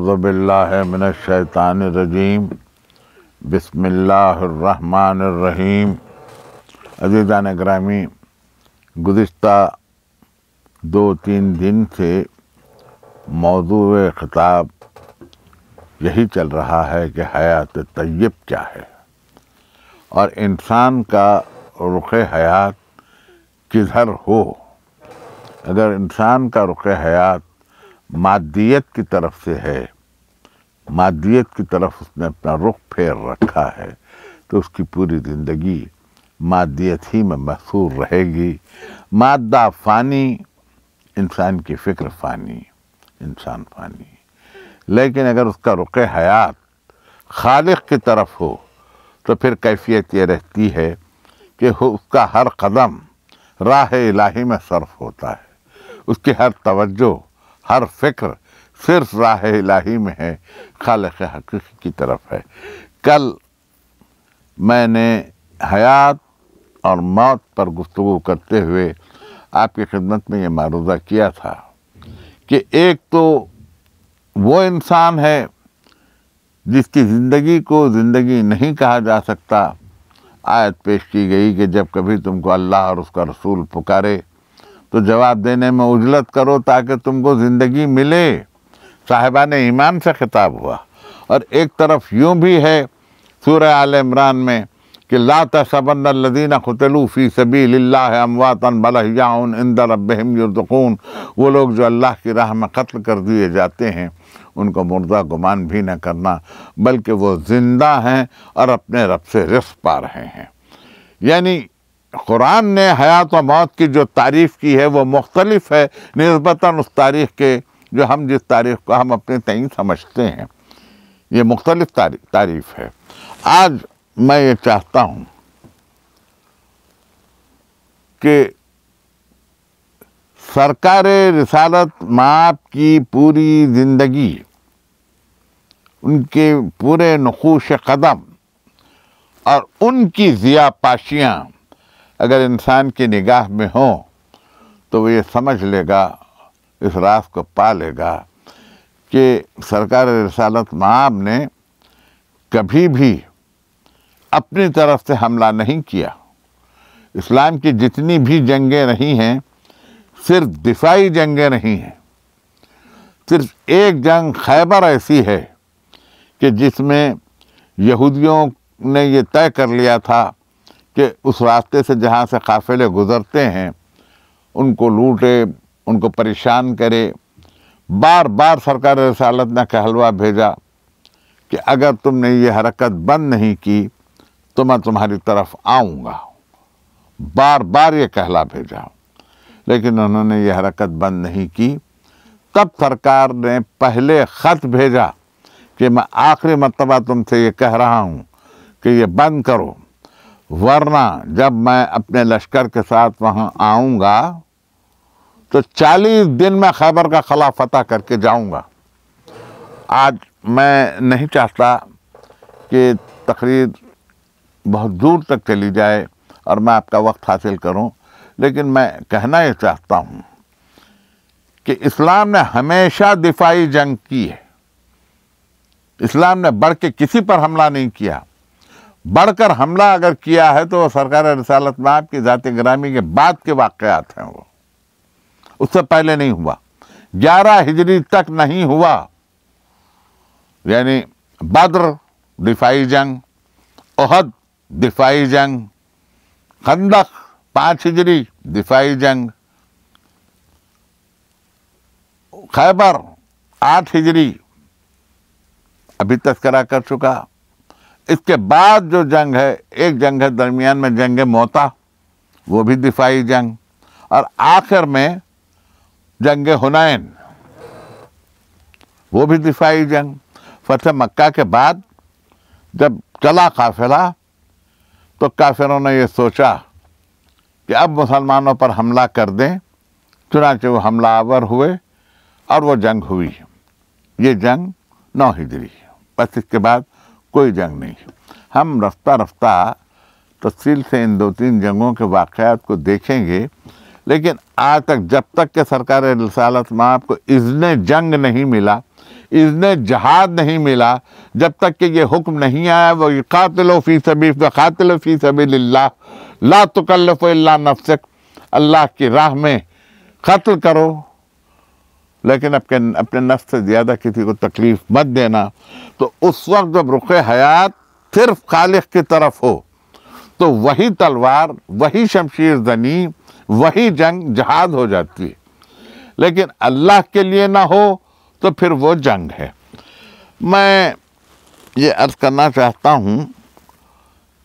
अज़बिल्लाशैतानरजीम बसमीम अजीज़ान ग्रामी गुज्त दो तीन दिन से मौजू ख़ताब यही चल रहा है कि हयात तयब क्या है और इंसान का रुख हयात किधर हो अगर इंसान का रुख हयात मादियत की तरफ से है मादियत की तरफ उसने अपना रुख फेर रखा है तो उसकी पूरी ज़िंदगी मादियत ही में मसूर रहेगी मादा फ़ानी इंसान की फ़िक्र फ़ानी इंसान फ़ानी लेकिन अगर उसका रुख हयात खालिक की तरफ हो तो फिर कैफियत ये रहती है कि उसका हर कदम राह इलाही में सर्फ होता है उसकी हर तवज्जो हर फिक्र सिर्फ राह इलाही में है खाल हकी की तरफ है कल मैंने हयात और मौत पर गुफ्तु करते हुए आपकी खिदमत में ये मारूज़ा किया था कि एक तो वो इंसान है जिसकी ज़िंदगी को ज़िंदगी नहीं कहा जा सकता आयत पेश की गई कि जब कभी तुमको अल्लाह और उसका रसूल पुकारे तो जवाब देने में उजलत करो ताकि तुमको ज़िंदगी मिले साहिबा ने ईमान से खिताब हुआ और एक तरफ यूँ भी है सूर आल इमरान में कि ला तबन लदीना सबी सभी ला अमवातन बलहयाउन इंद रबहम वो लोग जो अल्लाह की राह में कत्ल कर दिए जाते हैं उनको मुर्दा गुमान भी न करना बल्कि वो ज़िंदा हैं और अपने रब से रिस पा रहे हैं यानी कुरान ने हयात व मौत की जो तारीफ़ की है वो मुख्तलफ़ है नस्बता उस तारीख़ के जो हम जिस तारीख़ को हम अपने तय समझते हैं ये मुख्तलिफ तारी, तारीफ़ है आज मैं ये चाहता हूँ कि सरकार रसालत माप की पूरी ज़िंदगी उनके पूरे नखूश कदम और उनकी ज़िया पाशियाँ अगर इंसान की निगाह में हो तो वो ये समझ लेगा इस रास को पा लेगा कि सरकार रसालत माम ने कभी भी अपनी तरफ से हमला नहीं किया इस्लाम की जितनी भी जंगें रही हैं सिर्फ दिफाई जंगें नहीं हैं सिर्फ एक जंग खैबर ऐसी है कि जिसमें यहूदियों ने ये तय कर लिया था कि उस रास्ते से जहाँ से काफ़िले गुज़रते हैं उनको लूटे उनको परेशान करे बार बार सरकार रसालत ने कहलवा भेजा कि अगर तुमने ये हरकत बंद नहीं की तो मैं तुम्हारी तरफ आऊँगा बार बार ये कहला भेजा लेकिन उन्होंने ये हरकत बंद नहीं की तब सरकार ने पहले ख़त भेजा कि मैं आखिरी मरतबा तुमसे ये कह रहा हूँ कि ये बंद करो वरना जब मैं अपने लश्कर के साथ वहाँ आऊँगा तो चालीस दिन में खैबर का खला फतह करके जाऊँगा आज मैं नहीं चाहता कि तकरीर बहुत दूर तक चली जाए और मैं आपका वक्त हासिल करूं लेकिन मैं कहना ये चाहता हूं कि इस्लाम ने हमेशा दिफाई जंग की है इस्लाम ने बढ़ के किसी पर हमला नहीं किया बढ़कर हमला अगर किया है तो सरकार रसालत में आपकी ज़ाती ग्रामी के बाद के वाक़ात हैं वो उससे पहले नहीं हुआ ग्यारह हिजरी तक नहीं हुआ यानी बद्र दिफाई जंग ओहद दिफाई जंग खंदक पाँच हिजरी दिफाई जंग खैबर आठ हिजरी अभी तस्करा कर चुका इसके बाद जो जंग है एक जंग है दरमियान में जंग मोता वो भी दिफाई जंग और आखिर में जंग हुनैन वो भी दिफाई जंग फतेह मक्का के बाद जब चला काफिला तो काफिरों ने ये सोचा कि अब मुसलमानों पर हमला कर दें चुनाचे वो हमला आवर हुए और वो जंग हुई ये जंग नौ हिजरी बस इसके बाद कोई जंग नहीं हम रफ्ता रफ्ता तफसील तो से इन दो तीन जंगों के वाक़ात को देखेंगे लेकिन आज तक जब तक के सरकार रसालत में आपको इज़ने जंग नहीं मिला इज़ने जहाद नहीं मिला जब तक कि ये हुक्म नहीं आया वो कातिल फ़ी सबी कातिल फ़ी सबी ला ला तकल्लफ़ नफसक अल्लाह की राह में कत्ल करो लेकिन अपने अपने नफ से ज़्यादा किसी को तकलीफ़ मत देना तो उस वक्त जब रुख हयात सिर्फ खालिख़ की तरफ हो तो वही तलवार वही शमशीर जनी वही जंग जहाद हो जाती है लेकिन अल्लाह के लिए ना हो तो फिर वो जंग है मैं ये अर्ज़ करना चाहता हूँ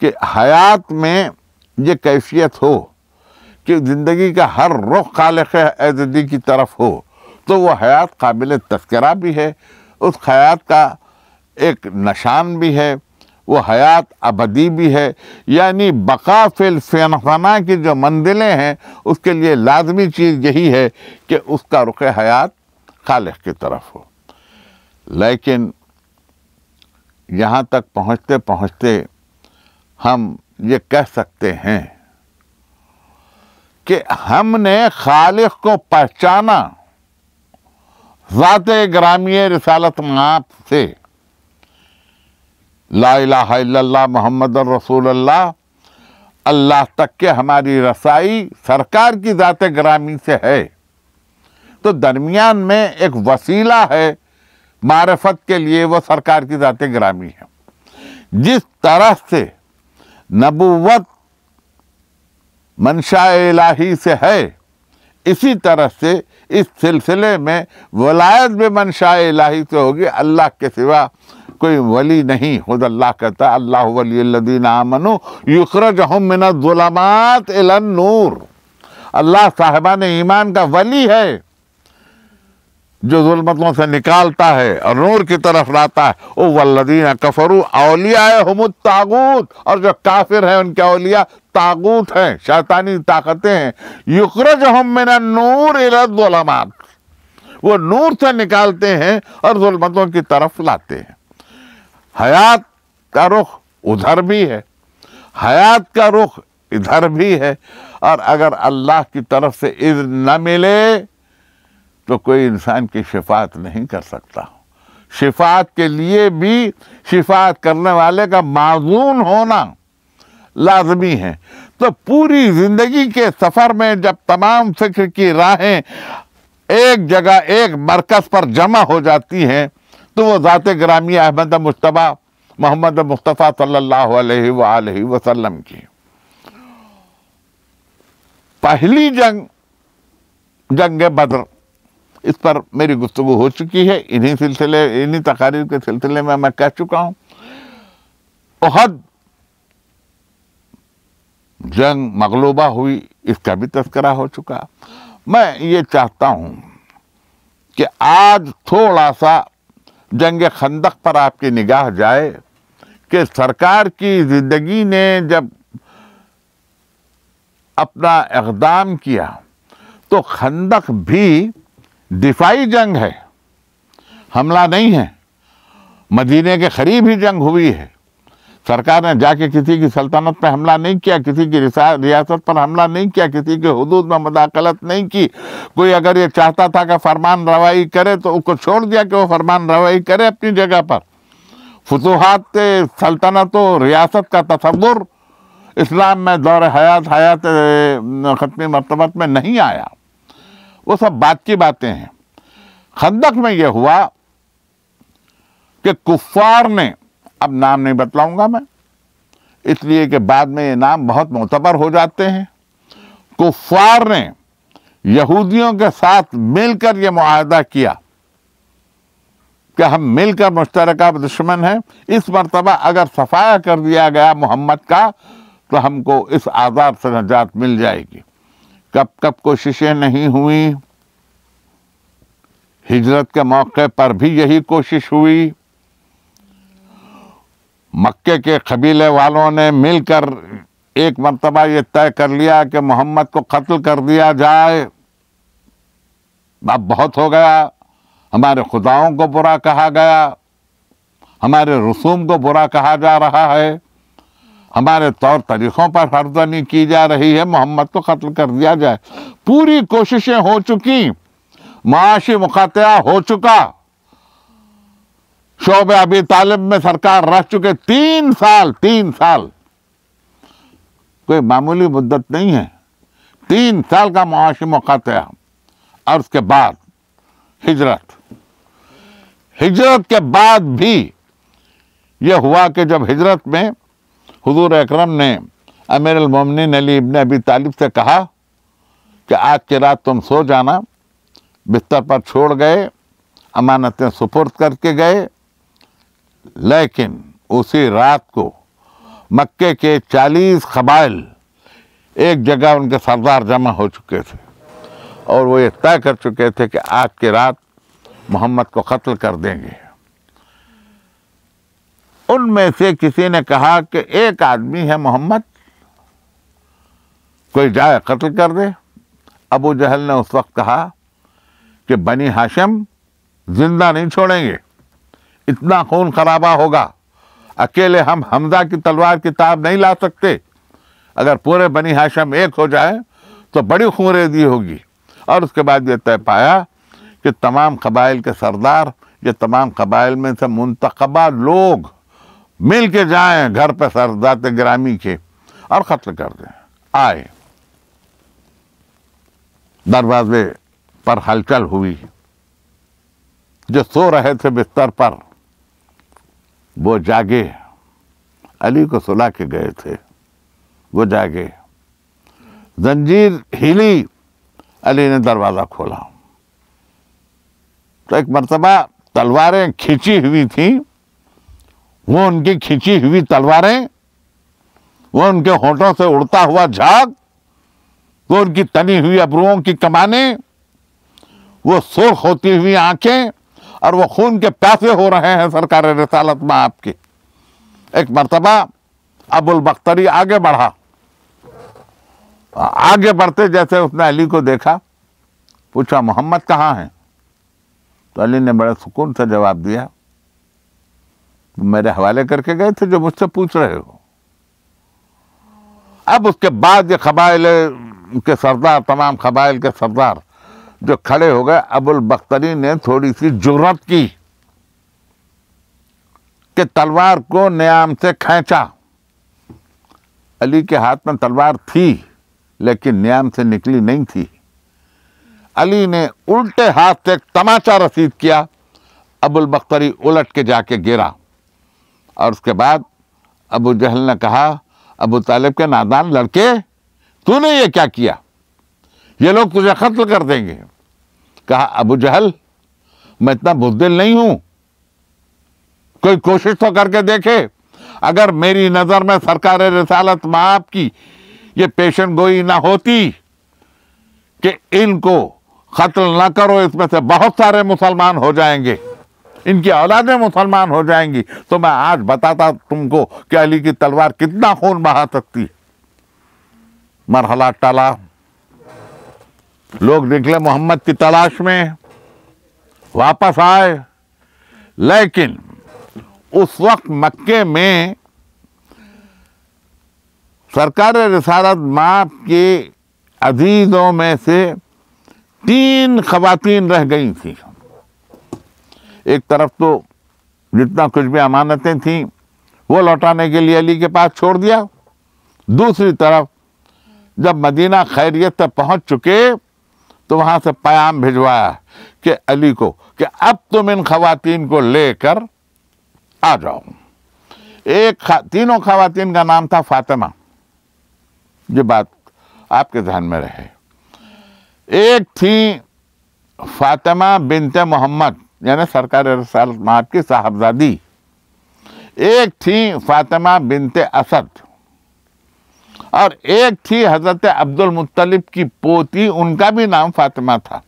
कि हयात में ये कैफियत हो कि ज़िंदगी का हर रुख खालिख की तरफ हो तो वो हयात काबिल तस्करा भी है उस हयात का एक नशान भी है वो हयात अबदी भी है यानी बका फिल की जो मंजिलें हैं उसके लिए लाजमी चीज़ यही है कि उसका रुख हयात ख़ाल की तरफ हो लेकिन यहाँ तक पहुँचते पहुँचते हम ये कह सकते हैं कि हमने खालिक को पहचाना ज़ात ग्रामी रिसालत माप से ला मोहम्मद रसूल अल्लाह तक के हमारी रसाई सरकार की ज़ात ग्रामी से है तो दरमियान में एक वसीला है मारफत के लिए वो सरकार की ज़ात ग्रामी है जिस तरह से नबूवत मंशा इलाही से है इसी तरह से इस सिलसिले में वलायत में मनशा इलाही से होगी अल्लाह के सिवा कोई वली नहीं खुद अल्लाह कहता अल्लाह वलीदीन आमनु युकर हम नूर अल्लाह साहबान ईमान का वली है जो जुलमतों से निकालता है और नूर की तरफ लाता है वो वल्लदीन कफरू अलिया है हमद तागूत और जो काफिर हैं उनके अलिया तागूत हैं शैतानी ताकतें हैं युक्रज हम मेरा नूर इलामात वो नूर से निकालते हैं और जुलमतों की तरफ लाते हैं हयात का रुख उधर भी है हयात का रुख इधर भी है और अगर अल्लाह की तरफ से इज़ न मिले तो कोई इंसान की शिफात नहीं कर सकता शिफात के लिए भी शिफात करने वाले का माजून होना लाजमी है तो पूरी ज़िंदगी के सफ़र में जब तमाम फिक्र की राहें एक जगह एक मरकज़ पर जमा हो जाती हैं तो वो ज़ात ग्रामी अहमद मुशतबा मोहम्मद मुस्तफ़ा सल्लल्लाहु अलैहि वसल्लम की पहली जंग जंग बद्र इस पर मेरी गुफ्तु हो चुकी है इन्हीं सिलसिले इन्हीं तकारीर के सिलसिले में मैं कह चुका हूं बहुत जंग मकलूबा हुई इसका भी तस्करा हो चुका मैं ये चाहता हूं कि आज थोड़ा सा जंग खंदक पर आपकी निगाह जाए कि सरकार की ज़िंदगी ने जब अपना इकदाम किया तो खंदक भी दिफाई जंग है हमला नहीं है मदीने के करीब ही जंग हुई है सरकार ने जाके किसी की सल्तनत पर हमला नहीं किया किसी की रियासत पर हमला नहीं किया किसी के हदूद में मुदाखलत नहीं की कोई अगर ये चाहता था कि फरमान रवाई करे तो उसको छोड़ दिया कि वो फरमान रवाई करे अपनी जगह पर फतूहत सल्तनतों रियासत का तस्वुर इस्लाम में दौर हयात हयात ख़त्म मरतबत में नहीं आया वो सब बात की बातें हैं खंदक में यह हुआ कि कुफार ने अब नाम नहीं बतलाऊंगा मैं इसलिए कि बाद में ये नाम बहुत मोतबर हो जाते हैं कुफार ने यहूदियों के साथ मिलकर ये माहदा किया कि हम मिलकर मुश्तरका दुश्मन हैं इस मरतबा अगर सफाया कर दिया गया मोहम्मद का तो हमको इस आजाद से नजात मिल जाएगी कब कब कोशिशें नहीं हुई हिजरत के मौके पर भी यही कोशिश हुई मक्के के कबीले वालों ने मिलकर एक मरतबा ये तय कर लिया कि मोहम्मद को कत्ल कर दिया जाए अब बहुत हो गया हमारे खुदाओं को बुरा कहा गया हमारे रसूम को बुरा कहा जा रहा है हमारे तौर तरीक़ों पर हरदनी की जा रही है मोहम्मद को कत्ल कर दिया जाए पूरी कोशिशें हो चुकी माशी मुखातया हो चुका शोब अबी तालिब में सरकार रह चुके तीन साल तीन साल कोई मामूली मुद्दत नहीं है तीन साल का मुआशी मुखातया और उसके बाद हिजरत हिजरत के बाद भी यह हुआ कि जब हिजरत में हजूर अकरम ने अमीर अलमिन अली इबन अबी तालिब से कहा कि आज की रात तुम सो जाना बिस्तर पर छोड़ गए अमानतें सुपुर्द करके गए लेकिन उसी रात को मक्के के चालीस कबाइल एक जगह उनके सरदार जमा हो चुके थे और वो ये तय कर चुके थे कि आज की रात मोहम्मद को कत्ल कर देंगे उनमें से किसी ने कहा कि एक आदमी है मोहम्मद कोई जाए कत्ल कर दे अबू जहल ने उस वक्त कहा कि बनी हाशम जिंदा नहीं छोड़ेंगे इतना खून खराबा होगा अकेले हम हमजा की तलवार की ताब नहीं ला सकते अगर पूरे बनी हाशम एक हो जाए तो बड़ी खूनरेजी होगी और उसके बाद ये तय पाया कि तमाम कबाइल के सरदार ये तमाम कबाइल में से मुंतबा लोग मिल के जाए घर पर सरदात ग्रामी के और कत्ल कर दें आए दरवाजे पर हलचल हुई जो सो रहे थे बिस्तर पर वो जागे अली को सुला के गए थे वो जागे जंजीर हिली अली ने दरवाज़ा खोला तो एक मरतबा तलवारें खींची हुई थीं वो उनकी खींची हुई तलवारें वो उनके होठों से उड़ता हुआ झाग वो उनकी तनी हुई अबरुओं की कमाने वो सुर्ख होती हुई आंखें और वो खून के पैसे हो रहे हैं सरकार रसालत में आपके एक मरतबा अबुल बख्तरी आगे बढ़ा आगे बढ़ते जैसे उसने अली को देखा पूछा मोहम्मद कहाँ है तो अली ने बड़े सुकून से जवाब दिया मेरे हवाले करके गए थे जो मुझसे पूछ रहे हो अब उसके बाद ये कबाइल के सरदार तमाम कबाइल के सरदार जो खड़े हो गए अबुल बख्तरी ने थोड़ी सी जरूरत की कि तलवार को नियाम से खींचा अली के हाथ में तलवार थी लेकिन नियाम से निकली नहीं थी अली ने उल्टे हाथ से एक तमाचा रसीद किया अबुल बख्तरी उलट के जाके गिरा और उसके बाद अबू जहल ने कहा अबू तालिब के नादान लड़के तूने ये क्या किया ये लोग तुझे कत्ल कर देंगे कहा अबू जहल मैं इतना बुद्धिल नहीं हूं कोई कोशिश तो करके देखे अगर मेरी नज़र में सरकार रसालत माप की ये पेशन गोई ना होती कि इनको कत्ल ना करो इसमें से बहुत सारे मुसलमान हो जाएंगे इनकी औलादें मुसलमान हो जाएंगी तो मैं आज बताता तुमको कि अली की तलवार कितना खून बहा सकती है मरहला टला लोग निकले मोहम्मद की तलाश में वापस आए लेकिन उस वक्त मक्के में सरकार रसारत माप के अजीज़ों में से तीन खवातीन रह गई थी एक तरफ तो जितना कुछ भी अमानतें थीं वो लौटाने के लिए अली के पास छोड़ दिया दूसरी तरफ जब मदीना खैरियत तक पहुंच चुके तो वहां से प्याम भिजवाया कि अली को कि अब तुम इन खातन को लेकर आ जाओ एक खा, तीनों खातन का नाम था फातिमा ये बात आपके ध्यान में रहे एक थी फातिमा बिनते मोहम्मद यानी सरकार रसालमात की साहबजादी एक थी फातिमा बिनते असद और एक थी हज़रत अब्दुल मुत्तलिब की पोती उनका भी नाम फातिमा था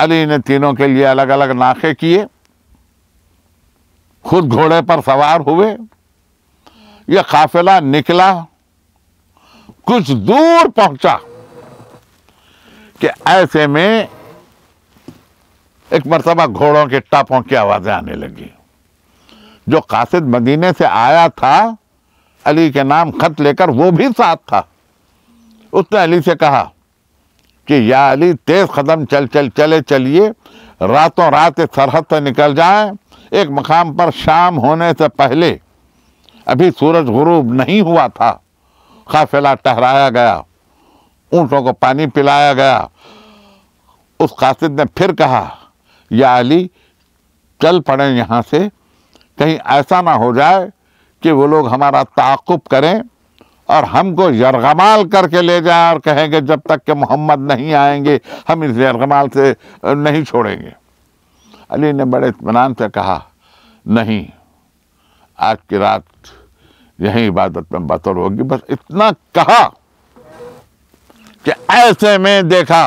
अली ने तीनों के लिए अलग अलग नाके किए खुद घोड़े पर सवार हुए यह काफिला निकला कुछ दूर पहुंचा कि ऐसे में एक मरतबा घोड़ों के टापों की आवाज़ें आने लगी जो कासिद मदीने से आया था अली के नाम खत लेकर वो भी साथ था उसने अली से कहा कि या अली तेज़ कदम चल चल चले चलिए रातों रात एक सरहद से निकल जाए एक मकाम पर शाम होने से पहले अभी सूरज गुरूब नहीं हुआ था काफिला टहराया गया ऊँटों को पानी पिलाया गया उस कासिद ने फिर कहा या अली चल पड़े यहाँ से कहीं ऐसा ना हो जाए कि वो लोग हमारा ताकुब करें और हमको यरगमाल करके ले जाएं और कहेंगे जब तक के मोहम्मद नहीं आएंगे हम इस यरगमाल से नहीं छोड़ेंगे अली ने बड़े इतमान से कहा नहीं आज की रात यही इबादत में बतर होगी बस इतना कहा कि ऐसे में देखा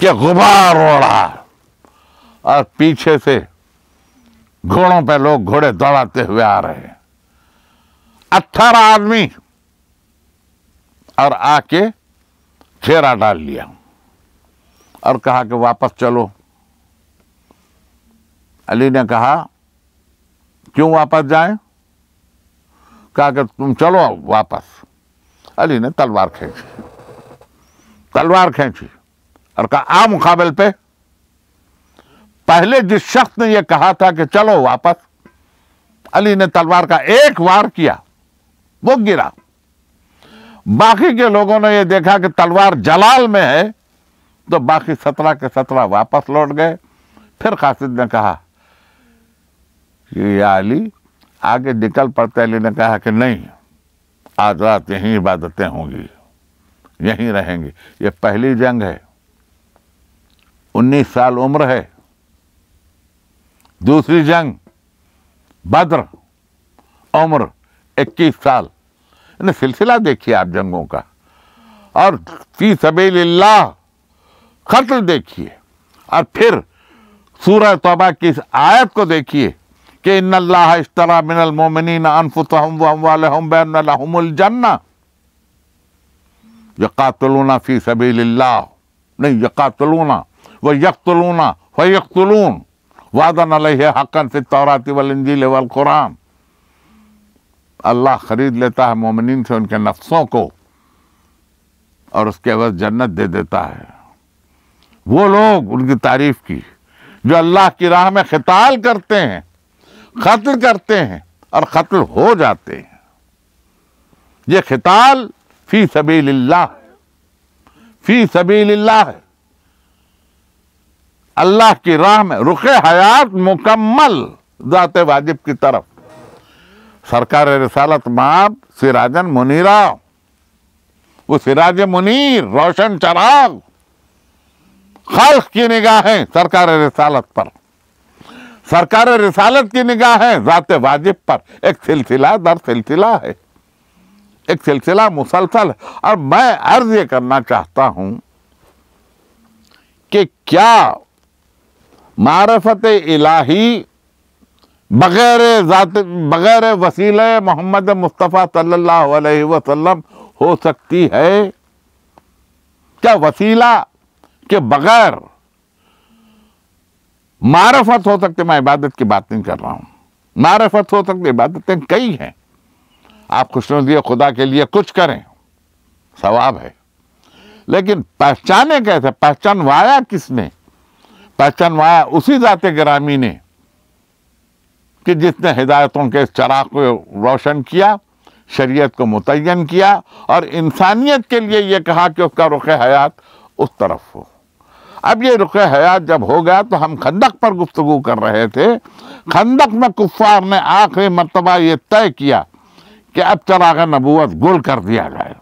कि गुबार उड़ा रहा है और पीछे से घोड़ों पर लोग घोड़े दौड़ाते हुए आ रहे हैं आदमी और आके घेरा डाल लिया और कहा कि वापस चलो अली ने कहा क्यों वापस जाए कहा कि तुम चलो वापस अली ने तलवार खींची तलवार खींची और कहा आ मुकाबल पे पहले जिस शख्स ने यह कहा था कि चलो वापस अली ने तलवार का एक वार किया वो गिरा बाकी के लोगों ने यह देखा कि तलवार जलाल में है तो बाकी सत्रह के सत्रह वापस लौट गए फिर कासिद ने कहा कि अली आगे निकल पड़ते अली ने कहा कि नहीं आज रात यहीं इबादतें होंगी यहीं रहेंगे ये पहली जंग है उन्नीस साल उम्र है दूसरी जंग बद्र उम्र 21 साल यानी सिलसिला देखिए आप जंगों का और फी सबीलिल्लाह कत्ल देखिए और फिर सूरह तौबा की इस आयत को देखिए कि इस्तरा मिनल मोमिनीन व अमवालहुम बैन लहुमुल जन्ना यकातलूना फ़ी सबीलिल्लाह नहीं यकातलूना व यकतलूना व यकतलून वादन अलह हक़न फिर इंजील वाल कुरान अल्लाह ख़रीद लेता है मोमिन से उनके नफ्सों को और उसके अवज जन्नत दे देता है वो लोग उनकी तारीफ़ की जो अल्लाह की राह में खिताल करते हैं कत्ल करते हैं और कत्ल हो जाते हैं ये खिताल फ़ी सबील फ़ी सबील है अल्लाह की राह में रुख हयात मुकम्मल जाते वाजिब की तरफ सरकार रसालत माब सिराजन मुनीरा वो सिराज मुनीर रोशन चराग खाल की निगाहें सरकार रसालत पर सरकार रसालत की निगाहें ज़ात वाजिब पर एक सिलसिला दर सिलसिला है एक सिलसिला मुसलसल है और मैं अर्ज ये करना चाहता हूं कि क्या मारफत इलाही बग़ैर बग़ैर वसील मोहम्मद मुस्तफ़ा सल्लल्लाहु अलैहि वसल्लम हो सकती है क्या वसीला के बग़ैर मारफत हो सकती मैं इबादत की बात नहीं कर रहा हूँ मारफत हो सकती इबादतें कई हैं आप खुशनदी खुदा के लिए कुछ करें सवाब है लेकिन पहचाने कैसे पहचानवाया किसने पहचानवाया उसी जाते ग्रामी ने कि जिसने हिदायतों के चराग को रोशन किया शरीयत को मुतन किया और इंसानियत के लिए यह कहा कि उसका रुख हयात उस तरफ हो अब ये रुख हयात जब हो गया तो हम खंदक पर गुफ्तु कर रहे थे खंदक में कुफ्फार ने आखिरी मरतबा ये तय किया कि अब चराग नबूत गुल कर दिया जाए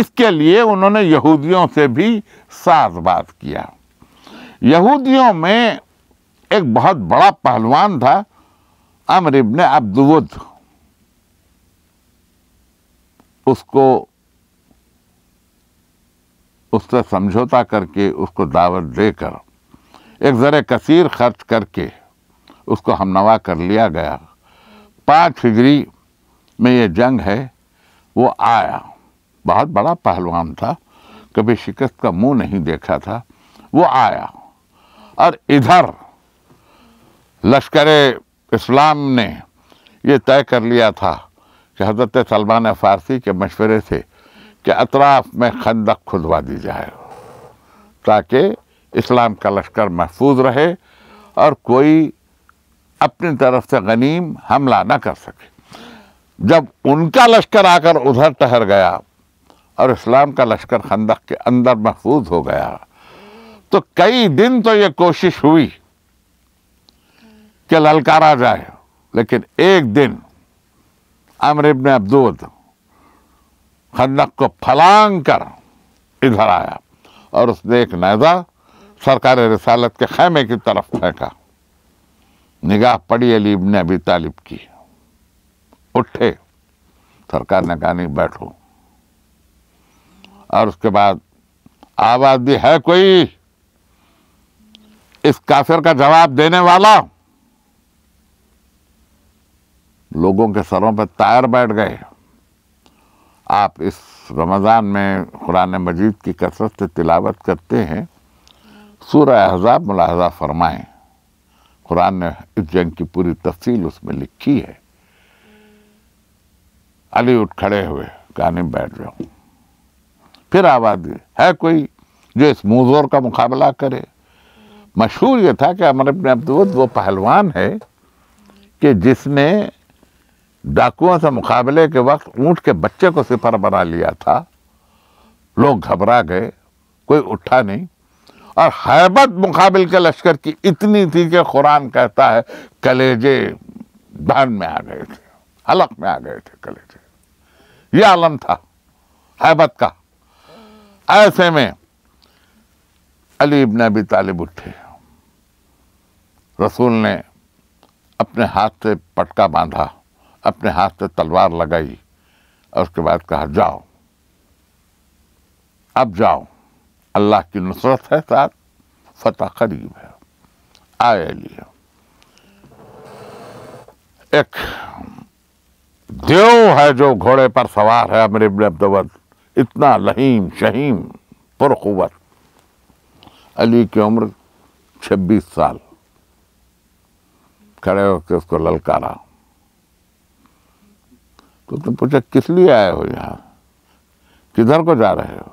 इसके लिए उन्होंने यहूदियों से भी बात किया यहूदियों में एक बहुत बड़ा पहलवान था अमर इब्ने अब्दुद उसको उससे समझौता करके उसको दावत देकर एक ज़र कसीर खर्च करके उसको हमनवा कर लिया गया पाँच हिजरी में ये जंग है वो आया बहुत बड़ा पहलवान था कभी शिकस्त का मुंह नहीं देखा था वो आया और इधर लश्कर इस्लाम ने ये तय कर लिया था कि हज़रत सलमान फ़ारसी के मशवरे से कि अतराफ़ में खंदक खुदवा दी जाए ताकि इस्लाम का लश्कर महफूज रहे और कोई अपनी तरफ से गनीम हमला ना कर सके जब उनका लश्कर आकर उधर ठहर गया और इस्लाम का लश्कर खंदक के अंदर महफूज हो गया तो कई दिन तो ये कोशिश हुई कि ललकारा जाए लेकिन एक दिन अमर इबन अब्दूद खन्नक को फलांग कर इधर आया और उसने एक नैजा सरकार रसालत के खैमे की तरफ फेंका निगाह पड़ी अली इबन अभी तालिब की उठे सरकार ने कहा नहीं बैठो और उसके बाद आवाज़ भी है कोई इस काफिर का जवाब देने वाला लोगों के सरों पर तायर बैठ गए आप इस रमज़ान में कुरान मजीद की कसरत से तिलावत करते हैं सूर अहजाब मुलाहजा फरमाएं कुरान ने इस जंग की पूरी तफसील उसमें लिखी है अली उठ खड़े हुए गाने बैठ जाओ फिर आवाज़ है कोई जो इस मूजोर का मुकाबला करे मशहूर ये था कि अमर अपने अब्दूत वो पहलवान है कि जिसने डाकुओं से मुकाबले के वक्त ऊँट के बच्चे को सिफर बना लिया था लोग घबरा गए कोई उठा नहीं और हैबत मुकाबिल के लश्कर की इतनी थी कि कुरान कहता है कलेजे धान में आ गए थे हलक में आ गए थे कलेजे ये आलम था हैबत का ऐसे में अली इब्न अबी तालिब उठे रसूल ने अपने हाथ से पटका बांधा अपने हाथ से तलवार लगाई और उसके बाद कहा जाओ अब जाओ अल्लाह की नुसरत है साथ फतह करीब है आए लिए एक देव है जो घोड़े पर सवार है अमर इबन अब्दवद इतना लहीम शहीम पुरखुवत अली की उम्र छब्बीस साल खड़े होकर उसको ललकारा तो तो पूछा किस लिए आए हो यहाँ किधर को जा रहे हो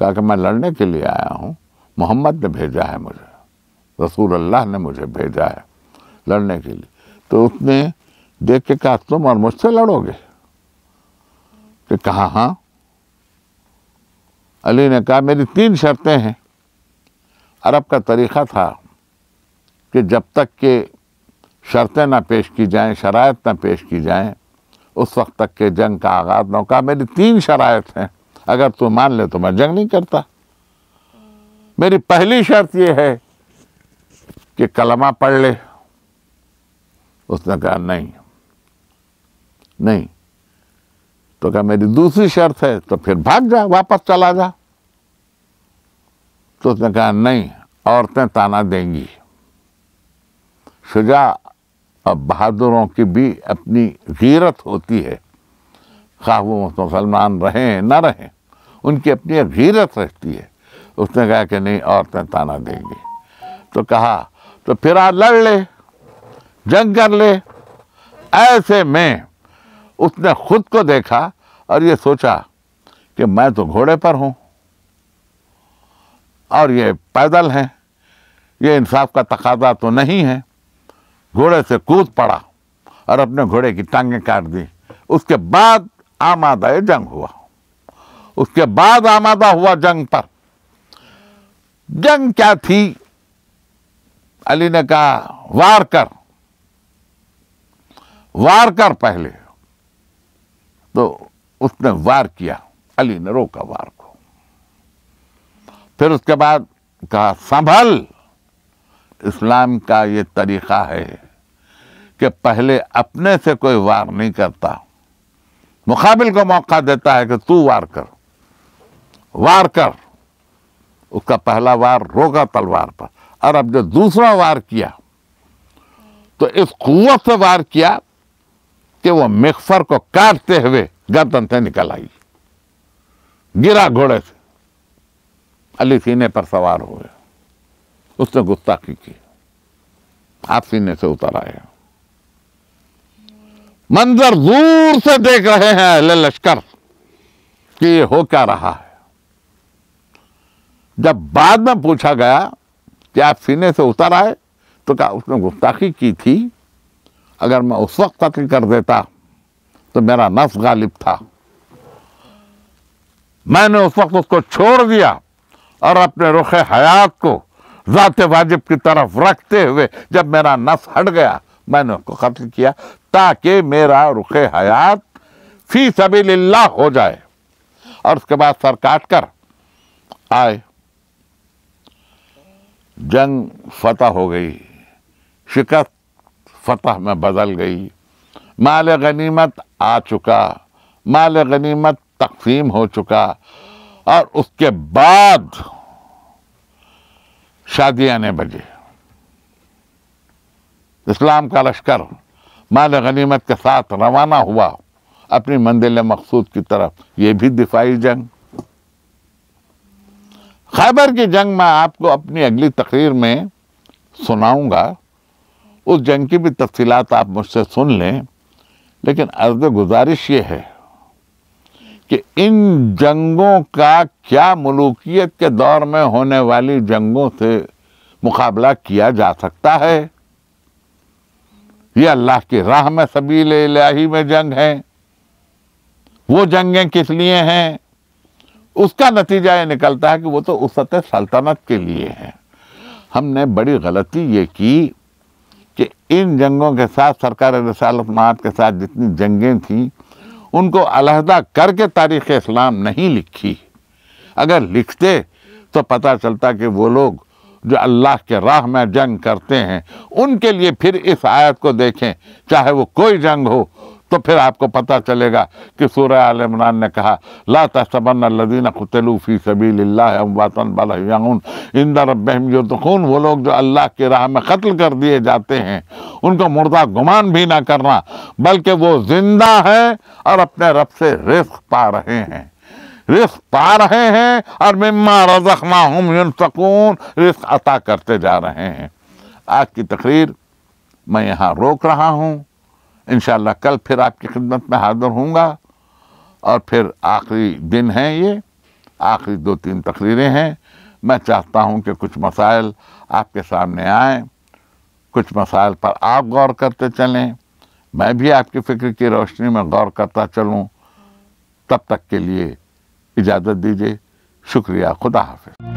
कहा कि मैं लड़ने के लिए आया हूँ मोहम्मद ने भेजा है मुझे रसूल अल्लाह ने मुझे भेजा है लड़ने के लिए तो उसने देख के कहा तुम और मुझसे लड़ोगे कि कहा हाँ अली ने कहा मेरी तीन शर्तें हैं अरब का तरीक़ा था कि जब तक के शर्तें ना पेश की जाएं शराय ना पेश की जाएं उस वक्त तक के जंग का आगाज़ ना कहा मेरी तीन शराय हैं अगर तू मान ले तो मैं जंग नहीं करता मेरी पहली शर्त यह है कि कलमा पढ़ ले उसने कहा नहीं नहीं तो कहा मेरी दूसरी शर्त है तो फिर भाग जा वापस चला जा तो उसने कहा नहीं औरतें ताना देंगी शुजा और बहादुरों की भी अपनी गीरत होती है खा वो मुसलमान रहें ना रहें उनकी अपनी गीरत रहती है उसने कहा कि नहीं औरतें ताना देंगी तो कहा तो फिर आ लड़ ले जंग कर ले ऐसे में उसने खुद को देखा और ये सोचा कि मैं तो घोड़े पर हूँ और ये पैदल हैं ये इंसाफ का तकाजा तो नहीं है घोड़े से कूद पड़ा और अपने घोड़े की टांगें काट दी उसके बाद आमादा जंग हुआ उसके बाद आमादा हुआ जंग पर जंग क्या थी अली ने कहा वार कर वार कर पहले तो उसने वार किया अली ने रोका वार को फिर उसके बाद कहा संभल इस्लाम का ये तरीका है कि पहले अपने से कोई वार नहीं करता मुकाबिल को मौका देता है कि तू वार कर वार कर उसका पहला वार रोका तलवार पर और अब जो दूसरा वार किया तो इस कुत से वार किया कि वो मिक्सर को काटते हुए गर्दन से निकल आई गिरा घोड़े से अली सीने पर सवार हो गया उसने गुस्सा की आप सीने से उतर आया मंजर दूर से देख रहे हैं अहले लश्कर कि ये हो क्या रहा है जब बाद में पूछा गया कि आप सीने से उतर आए तो क्या उसने गुस्ताखी की थी अगर मैं उस वक्त कत्ल कर देता तो मेरा नफ्स गालिब था मैंने उस वक्त उसको छोड़ दिया और अपने रुख हयात को ज़ात वाजिब की तरफ रखते हुए जब मेरा नफ्स हट गया मैंने उसको कत्ल किया ताकि मेरा रुख हयात फी सभी हो जाए और उसके बाद सर काट कर आए जंग फतह हो गई शिकस्त फतह में बदल गई माल गनीमत आ चुका माल गनीमत तकसीम हो चुका और उसके बाद शादियाँ ने बजे इस्लाम का लश्कर माल गनीमत के साथ रवाना हुआ अपनी मंजिल मकसूद की तरफ ये भी दिफाई जंग खैबर की जंग मैं आपको अपनी अगली तकरीर में सुनाऊंगा उस जंग की भी तफसीलात आप मुझसे सुन लें लेकिन अर्ज गुजारिश ये है कि इन जंगों का क्या मलूकियत के दौर में होने वाली जंगों से मुकाबला किया जा सकता है ये अल्लाह की राह में सबील इलाही में जंग है वो जंगें किस लिए हैं उसका नतीजा ये निकलता है कि वो तो उसत सल्तनत के लिए है हमने बड़ी गलती ये की कि इन जंगों के साथ सरकार रसालमात के साथ जितनी जंगें थीं उनको अलहदा करके तारीख़ इस्लाम नहीं लिखी अगर लिखते तो पता चलता कि वो लोग जो अल्लाह के राह में जंग करते हैं उनके लिए फिर इस आयत को देखें चाहे वो कोई जंग हो तो फिर आपको पता चलेगा कि सूर्य आल इमरान ने कहा ला तबन लदीन खतलूफ़ी सबी अमवातन बलून ख़ून रबहम वो लोग जो अल्लाह की राह में कत्ल कर दिए जाते हैं उनको मुर्दा गुमान भी ना करना बल्कि वो ज़िंदा हैं और अपने रब से रिस्क पा रहे हैं रिस्क पा रहे हैं और मिम्मा रजक माहूम सकून रिस्क अता करते जा रहे हैं आज की तकरीर मैं यहाँ रोक रहा हूँ इन कल फिर आपकी खिदमत में हाजिर हूँगा और फिर आखिरी दिन है ये आखिरी दो तीन तकरीरें हैं मैं चाहता हूँ कि कुछ मसाइल आपके सामने आएँ कुछ मसाइल पर आप गौर करते चलें मैं भी आपकी फ़िक्र की रोशनी में गौर करता चलूँ तब तक के लिए इजाज़त दीजिए शुक्रिया खुदा हाफिज